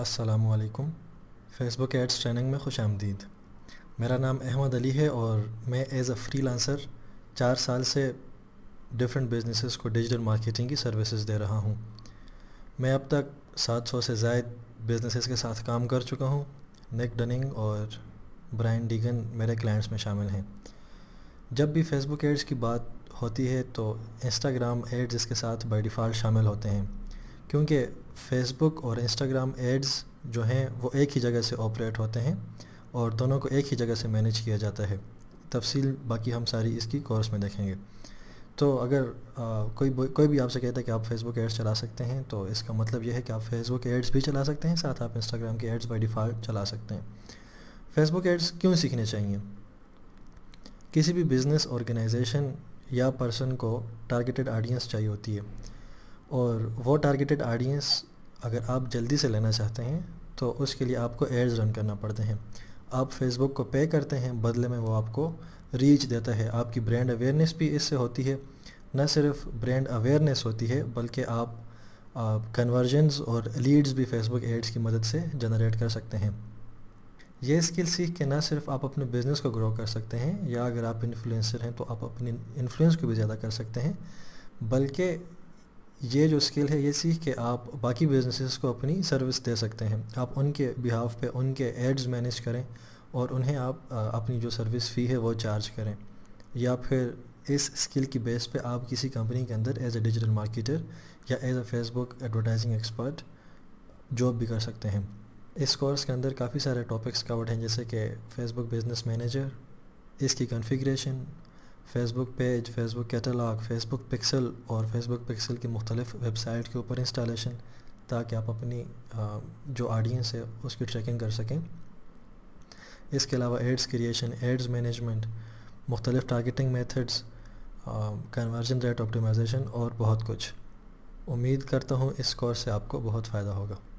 असलकम Facebook ads training में खुश आमदीद मेरा नाम अहमद अली है और मैं एज़ अ फ्री लांसर चार साल से डिफरेंट बिजनेसेस को डिजिटल मार्केटिंग की सर्विसेज दे रहा हूँ मैं अब तक 700 से जायद बिजनेसेस के साथ काम कर चुका हूँ नेक डनिंग और ब्राइन डीगन मेरे क्लाइंट्स में शामिल हैं जब भी फेसबुक एड्स की बात होती है तो इंस्टाग्राम एड्स इसके साथ बाई डिफाल्ट शामिल होते हैं क्योंकि फेसबुक और इंस्टाग्राम एड्स जो हैं वो एक ही जगह से ऑपरेट होते हैं और दोनों को एक ही जगह से मैनेज किया जाता है तफसील बाकी हम सारी इसकी कोर्स में देखेंगे तो अगर आ, कोई कोई भी आपसे कहता है कि आप फेसबुक एड्स चला सकते हैं तो इसका मतलब यह है कि आप फेसबुक एड्स भी चला सकते हैं साथ आप इंस्टाग्राम के एड्स बाई डिफ़ॉल्ट चला सकते हैं फेसबुक एड्स क्यों सीखने चाहिए किसी भी बिज़नेस ऑर्गेनाइजेशन या पर्सन को टारगेटेड ऑडियंस चाहिए होती है और वो टारगेटेड ऑडियंस अगर आप जल्दी से लेना चाहते हैं तो उसके लिए आपको एड्स रन करना पड़ते हैं आप फेसबुक को पे करते हैं बदले में वो आपको रीच देता है आपकी ब्रांड अवेयरनेस भी इससे होती है न सिर्फ ब्रांड अवेयरनेस होती है बल्कि आप कन्वर्जेंस और लीड्स भी फेसबुक एड्स की मदद से जनरेट कर सकते हैं ये स्किल सीख के ना सिर्फ आप अपने बिज़नेस को ग्रो कर सकते हैं या अगर आप इन्फ्लुएंसर हैं तो आप अपनी इन्फ्लुएंस को भी ज़्यादा कर सकते हैं बल्कि ये जो स्किल है ये सीख के आप बाकी बिजनेसेस को अपनी सर्विस दे सकते हैं आप उनके बिहाफ पे उनके एड्स मैनेज करें और उन्हें आप अपनी जो सर्विस फ़ी है वो चार्ज करें या फिर इस स्किल की बेस पे आप किसी कंपनी के अंदर एज ए डिजिटल मार्केटर या as a Facebook advertising expert job भी कर सकते हैं इस कोर्स के अंदर काफ़ी सारे टॉपिक्स कवर्ड हैं जैसे कि फेसबुक बिज़नेस मैनेजर इसकी configuration Facebook page Facebook catalogue Facebook pixel और फेसबुक पिक्सल की मुख्तलिफ वेबसाइट के ऊपर इंस्टॉलेशन ताकि आप अपनी जो ऑडियंस है उसकी ट्रैकिंग कर सकें इसके अलावा एड्स क्रिएशन एड्स मैनेजमेंट मुख्तलिफ targeting methods conversion rate optimisation और बहुत कुछ उम्मीद करता हूँ इस कोर्स से आपको बहुत फ़ायदा होगा